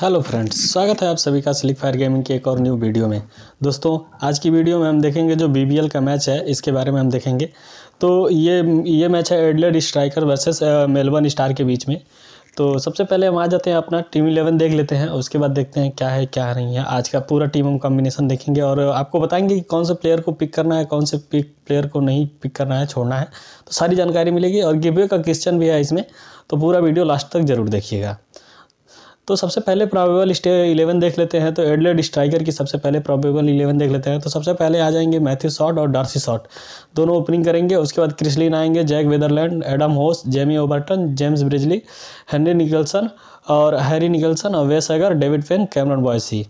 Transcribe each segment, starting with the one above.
hello friends स्वागत है आप सभी का स्लिक फायर गेमिंग के एक और न्यू वीडियो में दोस्तों आज की वीडियो में हम देखेंगे जो बी का मैच है इसके बारे में हम देखेंगे तो ये ये मैच है Adelaide Striker versus Melbourne Star के बीच में तो सबसे पहले हम आ जाते हैं अपना टीम इलेवन देख लेते हैं उसके बाद देखते हैं क्या है क्या नहीं है आज का पूरा टीम हम कॉम्बिनेशन देखेंगे और आपको बताएंगे कि कौन से प्लेयर को पिक करना है कौन से पिक प्लेयर को नहीं पिक करना है छोड़ना है तो सारी जानकारी मिलेगी और गिवे का क्वेश्चन भी है इसमें तो पूरा वीडियो लास्ट तक ज़रूर देखिएगा तो सबसे पहले प्रॉबेबल इलेवन देख लेते हैं तो एडलेड स्ट्राइकर की सबसे पहले प्रॉबेबल इलेवन देख लेते हैं तो सबसे पहले आ जाएंगे मैथ्यू शॉट और डार्सी शॉट दोनों ओपनिंग करेंगे उसके बाद क्रिसलिन आएंगे Jake Weatherald Adam Hose Jamie Overton James Bazley Henry Nicholson और हैरी निकलसन और वे सगर डेविड फेन कैमरन बॉयसी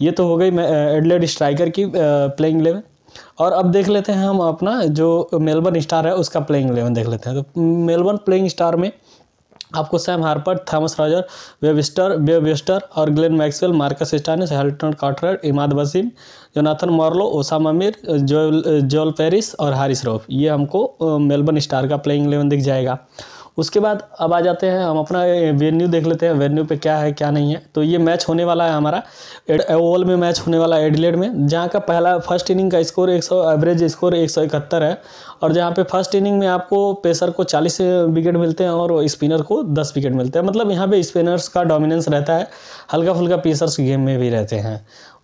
ये तो हो गई एडलेड स्ट्राइकर की प्लेइंग इलेवन और अब देख लेते हैं हम अपना जो मेलबर्न स्टार है उसका प्लेइंग इलेवन देख लेते हैं तो मेलबर्न प्लेइंग स्टार में आपको Sam Harper Thomas Roger Webster Webster और Glenn Maxwell Marcus Stoinis Hilton Cartwright Imad Wasim Jonathan Merlo Usama Amir Joel Joel Paris और हारिस रोफ ये हमको मेलबर्न स्टार का प्लेइंग इलेवन दिख जाएगा उसके बाद अब आ जाते हैं हम अपना वेन्यू देख लेते हैं वेन्यू पे क्या है क्या नहीं है तो ये मैच होने वाला है हमारा ओवल में मैच होने वाला है एडिलेड में जहाँ का पहला फर्स्ट इनिंग का स्कोर 100 एवरेज स्कोर एक है और जहाँ पे फर्स्ट इनिंग में आपको पेसर को 40 विकेट मिलते हैं और स्पिनर को 10 विकेट मिलते हैं मतलब यहाँ पे स्पिनर्स का डोमिनेंस रहता है हल्का फुल्का पेसर्स गेम में भी रहते हैं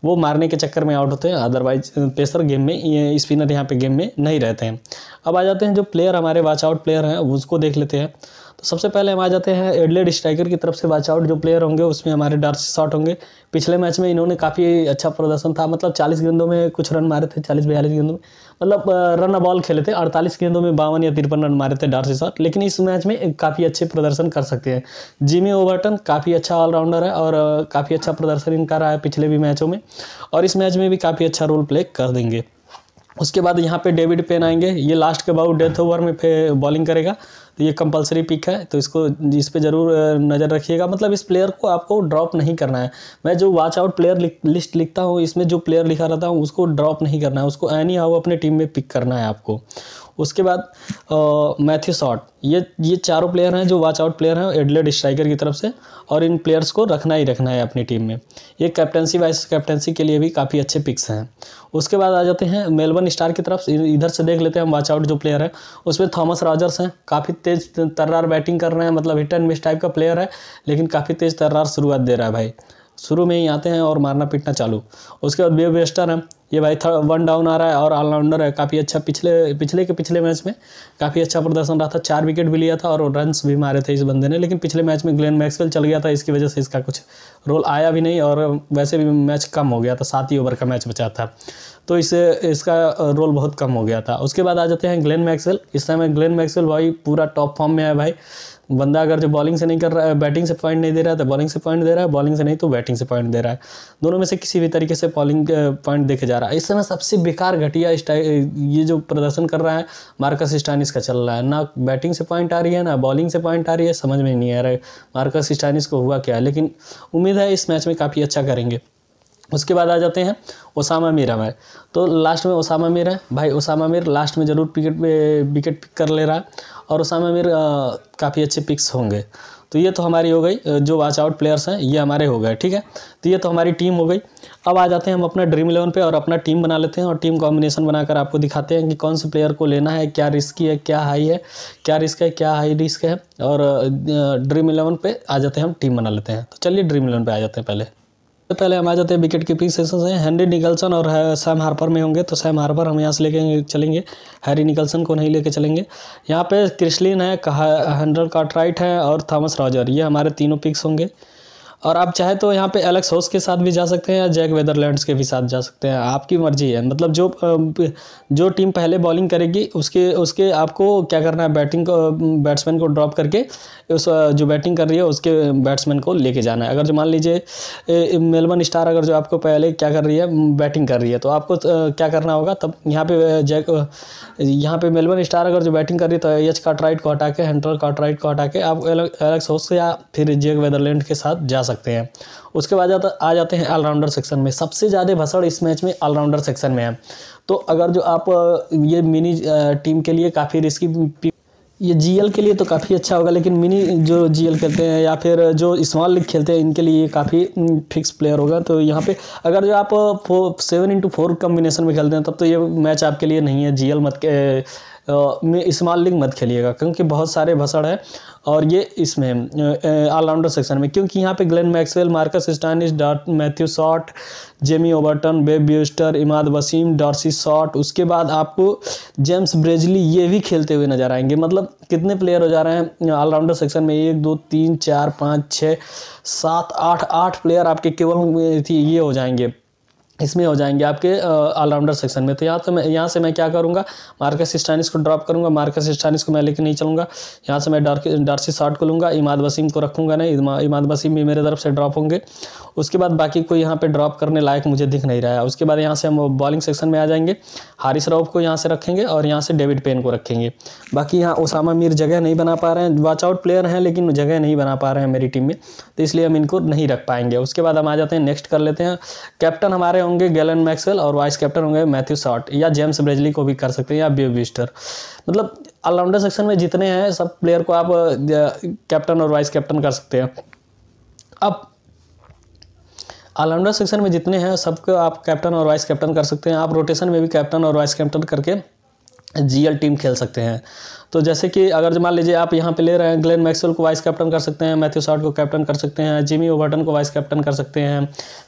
वो मारने के चक्कर में आउट होते हैं अदरवाइज पेसर गेम में स्पिनर यहाँ पे गेम में नहीं रहते हैं अब आ जाते हैं जो प्लेयर हमारे वाच आउट प्लेयर हैं उसको देख लेते हैं तो सबसे पहले हम आ जाते हैं एडलेड स्ट्राइकर की तरफ से वाच आउट जो प्लेयर होंगे उसमें हमारे डार्सी शॉट होंगे पिछले मैच में इन्होंने काफ़ी अच्छा प्रदर्शन था मतलब चालीस गेंदों में कुछ रन मारे थे चालीस बयालीस गेंदों में मतलब रन बॉल खेले थे अड़तालीस गेंदों में बावन या तिरपन रन मारे थे डार्सी शॉट लेकिन इस मैच में काफ़ी अच्छे प्रदर्शन कर सकते हैं जिमी ओवरटन काफ़ी अच्छा ऑलराउंडर है और काफ़ी अच्छा प्रदर्शन इनका रहा है पिछले भी मैचों में और इस मैच में भी काफ़ी अच्छा रोल प्ले कर देंगे उसके बाद यहाँ पे डेविड पेन आएंगे ये लास्ट के बाद डेथ ओवर में फिर बॉलिंग करेगा तो ये कंपलसरी पिक है तो इसको इस पर ज़रूर नज़र रखिएगा मतलब इस प्लेयर को आपको ड्रॉप नहीं करना है मैं जो वॉच आउट प्लेयर लिस्ट लिखता हूँ इसमें जो प्लेयर लिखा रहता हूँ उसको ड्रॉप नहीं करना है उसको एनी हाउ अपने टीम में पिक करना है आपको उसके बाद मैथ्यू शॉट ये ये चारों प्लेयर हैं जो वॉच आउट प्लेयर हैं एडलेड स्ट्राइकर की तरफ से और इन प्लेयर्स को रखना ही रखना है अपनी टीम में ये कैप्टनसी वाइस कैप्टनसी के लिए भी काफ़ी अच्छे पिक्स हैं उसके बाद आ जाते हैं मेलबर्न स्टार की तरफ इधर से देख लेते हैं वॉच आउट जो प्लेयर है उसमें थॉमस रॉजर्स हैं काफ़ी तेज़ तर्रार बैटिंग कर रहे हैं मतलब हिट एंड मिस टाइप का प्लेयर है लेकिन काफ़ी तेज़ तर्रार शुरुआत दे रहा है भाई शुरू में ही आते हैं और मारना पीटना चालू उसके बाद बेब वेस्टर है ये भाई थर्ड वन डाउन आ रहा है और ऑलराउंडर है काफ़ी अच्छा पिछले पिछले के पिछले मैच में काफ़ी अच्छा प्रदर्शन रहा था चार विकेट भी लिया था और रनस भी मारे थे इस बंदे ने लेकिन पिछले मैच में ग्लेन मैक्सवेल चल गया था इसकी वजह से इसका कुछ रोल आया भी नहीं और वैसे भी मैच कम हो गया था सात ही ओवर का मैच बचा था तो इसे इसका रोल बहुत कम हो गया था उसके बाद आ जाते हैं ग्लैन मैक्सवेल इस समय ग्लैन मैक्सवेल भाई पूरा टॉप फॉर्म में है भाई बंदा अगर जो बॉलिंग से नहीं कर रहा है बैटिंग से पॉइंट नहीं दे रहा है तो बॉलिंग से पॉइंट दे रहा है बॉलिंग से नहीं तो बैटिंग से पॉइंट दे रहा है दोनों में से किसी भी तरीके से बॉलिंग पॉइंट देखे जा रहा है इस समय सबसे बेकार घटिया ये जो प्रदर्शन कर रहा है मार्कस स्टानिस का चल रहा है ना बैटिंग से पॉइंट आ रही है ना बॉलिंग से पॉइंट आ रही है समझ में नहीं आ रहा है मार्कस स्टानिस को हुआ क्या लेकिन उम्मीद है इस मैच में काफ़ी अच्छा करेंगे उसके बाद आ जाते हैं ओसामा मीर हमारे तो लास्ट में ओसामा मीर है भाई ओसामा मीर लास्ट में ज़रूर विकेट विकेट पिक कर ले रहा है और ओसामा मीर काफ़ी अच्छे पिक्स होंगे तो ये तो हमारी हो गई जो वाच आउट प्लेयर्स हैं ये हमारे हो गए ठीक है तो ये तो हमारी टीम हो गई अब आ जाते हैं हम अपना ड्रीम इलेवन पे और अपना टीम बना लेते हैं और टीम कॉम्बिनेशन बनाकर आपको दिखाते हैं कि कौन से प्लेयर को लेना है क्या रिस्की है क्या हाई है क्या रिस्क है क्या हाई रिस्क है और ड्रीम इलेवन पर आ जाते हैं हम टीम बना लेते हैं तो चलिए ड्रीम इलेवन पर आ जाते हैं पहले सबसे पहले हम आ जाते हैं विकेट कीपिंग सेशन से हैंनरी निकलसन और सैम हार्पर में होंगे तो सैम हार्पर हम यहाँ से लेके चलेंगे हैरी निकलसन को नहीं लेके चलेंगे यहाँ पे क्रिस्लिन है हंड्रेड कार्टराइट है और थॉमस रॉजर ये हमारे तीनों पिक्स होंगे और आप चाहे तो यहाँ पे एलेक्स होस के साथ भी जा सकते हैं या जैक वेदरलैंड्स के भी साथ जा सकते हैं आपकी मर्जी है मतलब जो जो टीम पहले बॉलिंग करेगी उसके उसके आपको क्या करना है बैटिंग को बैट्समैन को ड्रॉप करके उस जो बैटिंग कर रही है उसके बैट्समैन को लेके जाना है अगर जो मान लीजिए मेलबर्न स्टार अगर जो आपको पहले क्या कर रही है बैटिंग कर रही है तो आपको क्या करना होगा तब यहाँ पे जैक यहाँ पे मेलबर्न स्टार अगर जो बैटिंग कर रही है तो एच काटराइट को हटा के हेंटर काटराइट को हटा के आप एलेक्स होस या फिर जैक वेदरलैंड के साथ जा सकते सकते हैं उसके बाद आ जाते हैं ऑलराउंडर सेक्शन में सबसे ज़्यादा भसड़ इस मैच में ऑलराउंडर सेक्शन में है तो अगर जो आप ये मिनी टीम के लिए काफ़ी रिस्की ये जीएल के लिए तो काफ़ी अच्छा होगा लेकिन मिनी जो जीएल खेलते हैं या फिर जो स्मॉल लीग खेलते हैं इनके लिए काफ़ी फिक्स प्लेयर होगा तो यहाँ पे अगर जो आप four seven into four combination में खेलते हैं तब तो ये मैच आपके लिए नहीं है जीएल मत के में स्मॉल लिंग मत खेलिएगा क्योंकि बहुत सारे भसड़ है और ये इसमें ऑलराउंडर सेक्शन में क्योंकि यहाँ पे Glenn Maxwell Marcus Stoinis dot Matthew Short Jamie Overton Beau Webster Imad Wasim Darcy Short उसके बाद आपको जेम्स ब्रेजली ये भी खेलते हुए नजर आएंगे मतलब कितने प्लेयर हो जा रहे हैं ऑलराउंडर सेक्शन में एक दो तीन चार पाँच छः सात आठ आठ प्लेयर आपके केवल ये हो जाएंगे इसमें हो जाएंगे आपके ऑलराउंडर सेक्शन में तो यहाँ तो मैं यहाँ से मैं क्या करूँगा मार्कस स्टाइनिस को ड्रॉप करूँगा मार्कस स्टाइनिस को मैं लेके नहीं चलूँगा यहाँ से मैं डार्सी शॉट को लूँगा इमाद वसीम को रखूँगा नहीं इमाद वसीम भी मेरे तरफ से ड्रॉप होंगे उसके बाद बाकी कोई यहाँ पर ड्रॉप करने लायक मुझे दिख नहीं रहा है उसके बाद यहाँ से हम बॉलिंग सेक्शन में आ जाएंगे हारिस राउफ को यहाँ से रखेंगे और यहाँ से डेविड पेन को रखेंगे बाकी यहाँ ओसामा मीर जगह नहीं बना पा रहे हैं वॉचआउट प्लेयर हैं लेकिन जगह नहीं बना पा रहे हैं मेरी टीम में तो इसलिए हम इनको नहीं रख पाएंगे उसके बाद हम आ जाते हैं नेक्स्ट कर लेते हैं कैप्टन हमारे होंगे गैलन मैक्सवेल और वाइस कैप्टन होंगे मैथ्यू शॉट या जेम्स ब्रेजली को भी कर सकते हैं या बी बिस्टर मतलब ऑलराउंडर सेक्शन में जितने हैं सब प्लेयर को आप कैप्टन और वाइस कैप्टन कर सकते हैं अब ऑलराउंडर सेक्शन में जितने हैं सबको आप कैप्टन और वाइस कैप्टन कर सकते हैं आप रोटेशन में भी कैप्टन और वाइस कैप्टन करके जीएल टीम खेल सकते हैं तो जैसे कि अगर मान लीजिए आप यहाँ पे ले रहे हैं ग्लेन मैक्सवेल को वाइस कैप्टन कर सकते हैं मैथ्यू शॉट को कैप्टन कर सकते हैं जिमी ओवर्टन को वाइस कैप्टन कर सकते हैं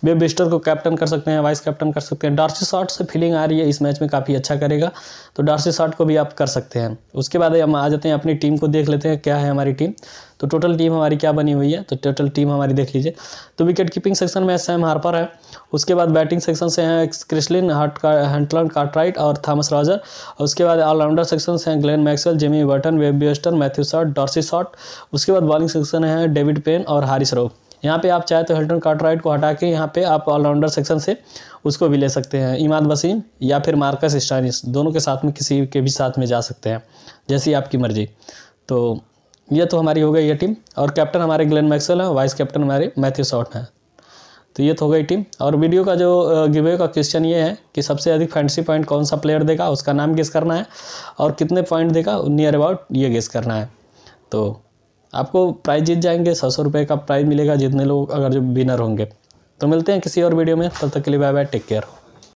बे बिस्टर को कैप्टन कर सकते हैं वाइस कैप्टन कर सकते हैं डार्सी शॉट से फीलिंग आ रही है इस मैच में काफ़ी अच्छा करेगा तो डार्सी शॉट को भी आप कर सकते हैं उसके बाद हम आ जाते हैं अपनी टीम को देख लेते हैं क्या है हमारी टीम तो टोटल टीम हमारी क्या बनी हुई है तो टोटल टीम हमारी देख लीजिए तो विकेट कीपिंग सेक्शन में सैम हार्पर है उसके बाद बैटिंग सेक्शन से हैं क्रिस्लिन हट का हेंटलन कार्टराइट और थॉमस रॉजर और उसके बाद ऑलराउंडर सेक्शन से हैं Glenn Maxwell Jamie Overton Webb Matthew Short Darcy Short उसके बाद बॉलिंग सेक्शन है डेविड पेन और हारिस रोव यहाँ पे आप चाहे तो हेल्टन कार्टराइट को हटा के यहाँ पे आप ऑलराउंडर सेक्शन से उसको भी ले सकते हैं इमाद वसीम या फिर मार्कस स्टानिस दोनों के साथ में किसी के भी साथ में जा सकते हैं जैसी आपकी मर्जी तो ये तो हमारी हो गई ये टीम और कैप्टन हमारे ग्लेन मैक्सवेल हैं वाइस कैप्टन हमारे मैथ्यू शॉर्ट हैं तो ये तो हो गई टीम और वीडियो का जो गिवे का क्वेश्चन ये है कि सबसे अधिक फैंसी पॉइंट कौन सा प्लेयर देगा उसका नाम गेस करना है और कितने पॉइंट देगा नियर अबाउट ये गेस करना है तो आपको प्राइज़ जीत जाएंगे सौ सौ रुपये का प्राइज़ मिलेगा जितने लोग अगर जो विनर होंगे तो मिलते हैं किसी और वीडियो में तब तक के लिए बाय बाय टेक केयर